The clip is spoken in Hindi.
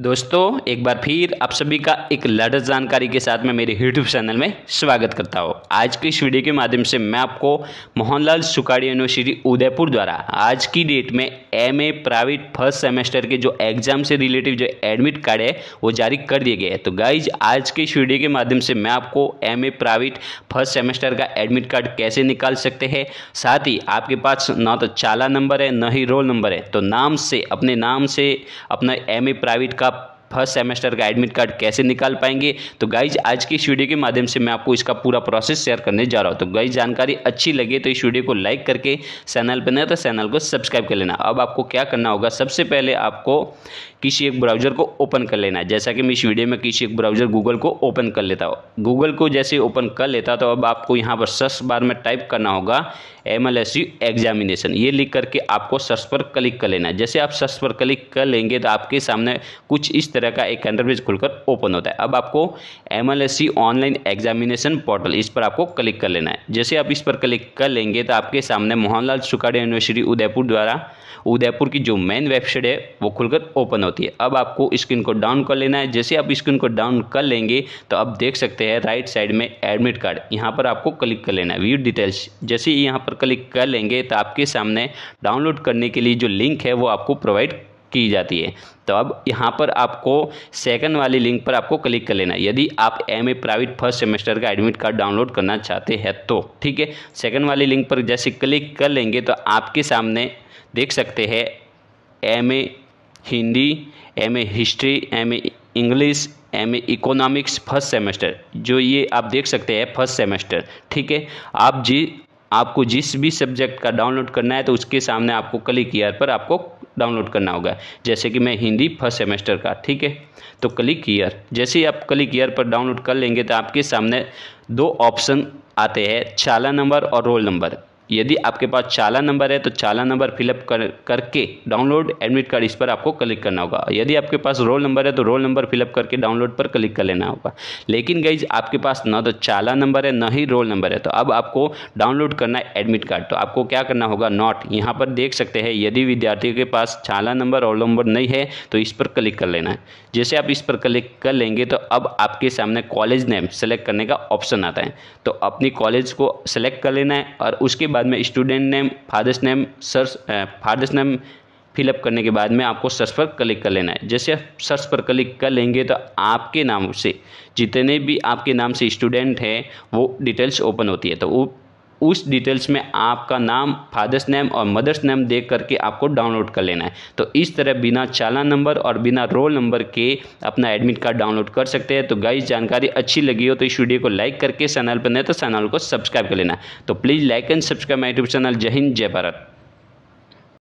दोस्तों एक बार फिर आप सभी का एक लेटेस्ट जानकारी के साथ मैं मेरे यूट्यूब चैनल में स्वागत करता हूँ आज की इस वीडियो के माध्यम से मैं आपको मोहनलाल सुखाड़ी यूनिवर्सिटी उदयपुर द्वारा आज की डेट में M A private first semester के जो एग्जाम से रिलेटिव जो एडमिट कार्ड है वो जारी कर दिए गए हैं तो गाइज आज के इस वीडियो के माध्यम से मैं आपको M A private first semester का एडमिट कार्ड कैसे निकाल सकते हैं साथ ही आपके पास ना तो चाला नंबर है न ही रोल नंबर है तो नाम से अपने नाम से अपना M A private sikap first semester का एडमिट कार्ड कैसे निकाल पाएंगे तो गाइज आज की इस वीडियो के माध्यम से मैं आपको इसका पूरा प्रोसेस शेयर करने जा रहा हूँ तो गाइज जानकारी अच्छी लगे तो इस वीडियो को लाइक करके चैनल पर नहीं तो चैनल को सब्सक्राइब कर लेना अब आपको क्या करना होगा सबसे पहले आपको किसी एक ब्राउजर को ओपन कर लेना है जैसा कि मैं इस वीडियो में किसी एक ब्राउजर गूगल को ओपन कर लेता हूँ गूगल को जैसे ओपन कर लेता तो अब आपको यहाँ पर सर्च बार में टाइप करना होगा M L S U examination ये लिख करके आपको सर्च पर क्लिक कर लेना है जैसे आप सर्च पर क्लिक कर लेंगे तो आपके सामने कुछ इस तरह तरह का एक कैंडर पेज खुलकर ओपन होता है अब आपको एम ऑनलाइन एग्जामिनेशन पोर्टल इस पर आपको क्लिक कर लेना है जैसे आप इस पर क्लिक कर लेंगे तो आपके सामने मोहनलाल सुखाड़े यूनिवर्सिटी उदयपुर द्वारा उदयपुर की जो मेन वेबसाइट है वो खुलकर ओपन होती है अब आपको स्क्रीन को डाउन कर लेना है जैसे आप स्क्रीन को डाउन कर लेंगे तो आप देख सकते हैं राइट साइड में एडमिट कार्ड यहाँ पर आपको क्लिक कर लेना है व्यू डिटेल्स जैसे ही यहाँ पर क्लिक कर लेंगे तो आपके सामने डाउनलोड करने के लिए जो लिंक है वो आपको प्रोवाइड की जाती है तो अब यहाँ पर आपको सेकंड वाली लिंक पर आपको क्लिक कर लेना यदि आप M A private first semester का एडमिट कार्ड डाउनलोड करना चाहते हैं तो ठीक है सेकंड वाली लिंक पर जैसे क्लिक कर लेंगे तो आपके सामने देख सकते हैं M A Hindi M A history M A English M A economics first semester जो ये आप देख सकते हैं फर्स्ट सेमेस्टर ठीक है आप जी आपको जिस भी सब्जेक्ट का डाउनलोड करना है तो उसके सामने आपको क्लिक ईयर पर आपको डाउनलोड करना होगा जैसे कि मैं हिंदी फर्स्ट सेमेस्टर का ठीक है तो क्लिक ईयर जैसे ही आप क्लिक ईयर पर डाउनलोड कर लेंगे तो आपके सामने दो ऑप्शन आते हैं चाला नंबर और रोल नंबर यदि आपके पास चाला नंबर है तो चाला नंबर फिलअप कर करके डाउनलोड एडमिट कार्ड इस पर आपको क्लिक करना होगा यदि आपके पास रोल नंबर है तो रोल नंबर फिलअप करके डाउनलोड पर क्लिक कर लेना होगा लेकिन गईज आपके पास ना तो चाला नंबर है न ही रोल नंबर है तो अब आपको डाउनलोड करना है एडमिट कार्ड तो आपको क्या करना होगा नॉट यहाँ पर देख सकते हैं यदि विद्यार्थी के पास चाला नंबर रोल नंबर नहीं है तो इस पर क्लिक कर लेना है जैसे आप इस पर क्लिक कर लेंगे तो अब आपके सामने कॉलेज नेम सेलेक्ट करने का ऑप्शन आता है तो अपनी कॉलेज को सेलेक्ट कर लेना है और उसके बाद बाद में स्टूडेंट नेम फादर्स नेम सर्स फादर्स नेम फिलअप करने के बाद में आपको सर्च पर क्लिक कर लेना है जैसे आप सर्च पर क्लिक कर लेंगे तो आपके नाम से जितने भी आपके नाम से स्टूडेंट हैं वो डिटेल्स ओपन होती है तो वो उस डिटेल्स में आपका नाम फादर्स नेम और मदर्स नेम देख करके आपको डाउनलोड कर लेना है तो इस तरह बिना चालान नंबर और बिना रोल नंबर के अपना एडमिट कार्ड डाउनलोड कर सकते हैं तो गाइस जानकारी अच्छी लगी हो तो इस वीडियो को लाइक करके चैनल पर नहीं तो चैनल को सब्सक्राइब कर लेना तो please like and subscribe my YouTube channel जय हिंद जय भारत